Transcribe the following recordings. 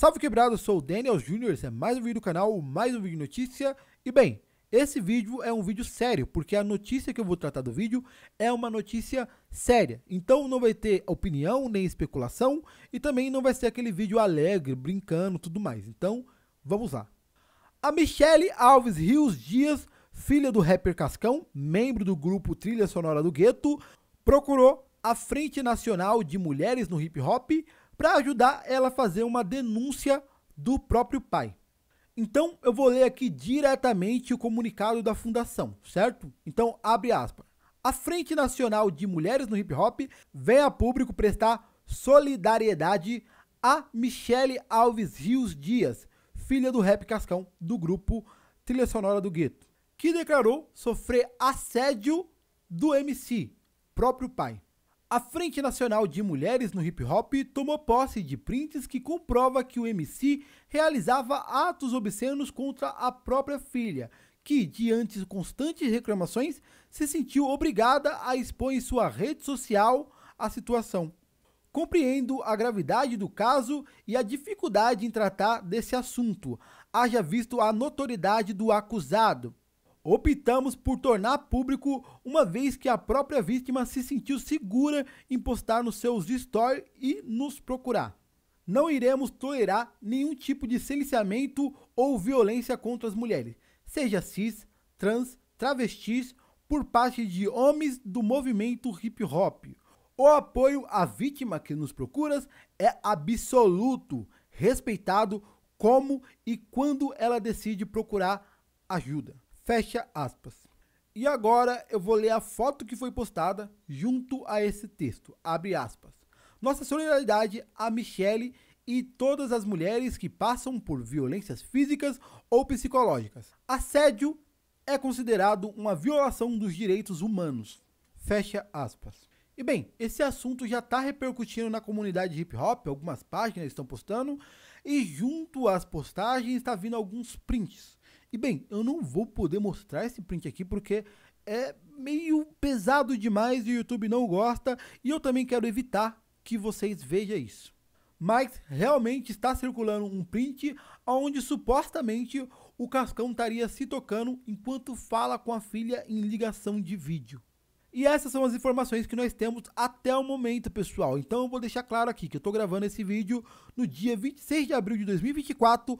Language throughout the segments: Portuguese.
Salve quebrado, sou o Daniel Júnior, esse é mais um vídeo do canal, mais um vídeo de notícia. E bem, esse vídeo é um vídeo sério, porque a notícia que eu vou tratar do vídeo é uma notícia séria. Então não vai ter opinião, nem especulação, e também não vai ser aquele vídeo alegre, brincando, tudo mais. Então, vamos lá. A Michelle Alves Rios Dias, filha do rapper Cascão, membro do grupo Trilha Sonora do Gueto, procurou a Frente Nacional de Mulheres no Hip Hop para ajudar ela a fazer uma denúncia do próprio pai. Então eu vou ler aqui diretamente o comunicado da fundação, certo? Então abre aspas. A Frente Nacional de Mulheres no Hip Hop vem a público prestar solidariedade a Michele Alves Rios Dias, filha do rap Cascão do grupo Trilha Sonora do Gueto, que declarou sofrer assédio do MC, próprio pai. A Frente Nacional de Mulheres no Hip Hop tomou posse de prints que comprova que o MC realizava atos obscenos contra a própria filha, que, diante de constantes reclamações, se sentiu obrigada a expor em sua rede social a situação. Compreendo a gravidade do caso e a dificuldade em tratar desse assunto, haja visto a notoriedade do acusado optamos por tornar público uma vez que a própria vítima se sentiu segura em postar nos seus stories e nos procurar. Não iremos tolerar nenhum tipo de silenciamento ou violência contra as mulheres, seja cis, trans, travestis, por parte de homens do movimento hip hop. O apoio à vítima que nos procura é absoluto, respeitado como e quando ela decide procurar ajuda. Fecha aspas. E agora eu vou ler a foto que foi postada junto a esse texto. Abre aspas. Nossa solidariedade a Michelle e todas as mulheres que passam por violências físicas ou psicológicas. Assédio é considerado uma violação dos direitos humanos. Fecha aspas. E bem, esse assunto já está repercutindo na comunidade hip hop, algumas páginas estão postando, e junto às postagens está vindo alguns prints. E bem, eu não vou poder mostrar esse print aqui porque é meio pesado demais e o YouTube não gosta e eu também quero evitar que vocês vejam isso. Mas realmente está circulando um print onde supostamente o Cascão estaria se tocando enquanto fala com a filha em ligação de vídeo. E essas são as informações que nós temos até o momento, pessoal. Então eu vou deixar claro aqui que eu estou gravando esse vídeo no dia 26 de abril de 2024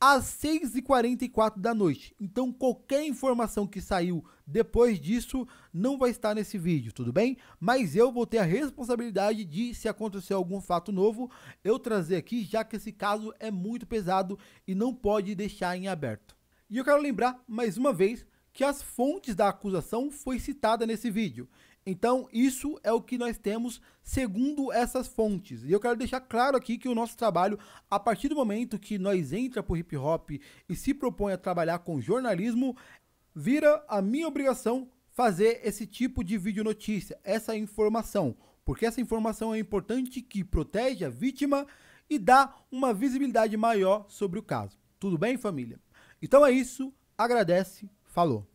às 6h44 da noite. Então, qualquer informação que saiu depois disso não vai estar nesse vídeo, tudo bem? Mas eu vou ter a responsabilidade de, se acontecer algum fato novo, eu trazer aqui, já que esse caso é muito pesado e não pode deixar em aberto. E eu quero lembrar, mais uma vez, que as fontes da acusação foi citada nesse vídeo. Então, isso é o que nós temos segundo essas fontes. E eu quero deixar claro aqui que o nosso trabalho, a partir do momento que nós entra o hip hop e se propõe a trabalhar com jornalismo, vira a minha obrigação fazer esse tipo de vídeo notícia, essa informação, porque essa informação é importante que protege a vítima e dá uma visibilidade maior sobre o caso. Tudo bem, família? Então é isso, agradece, falou.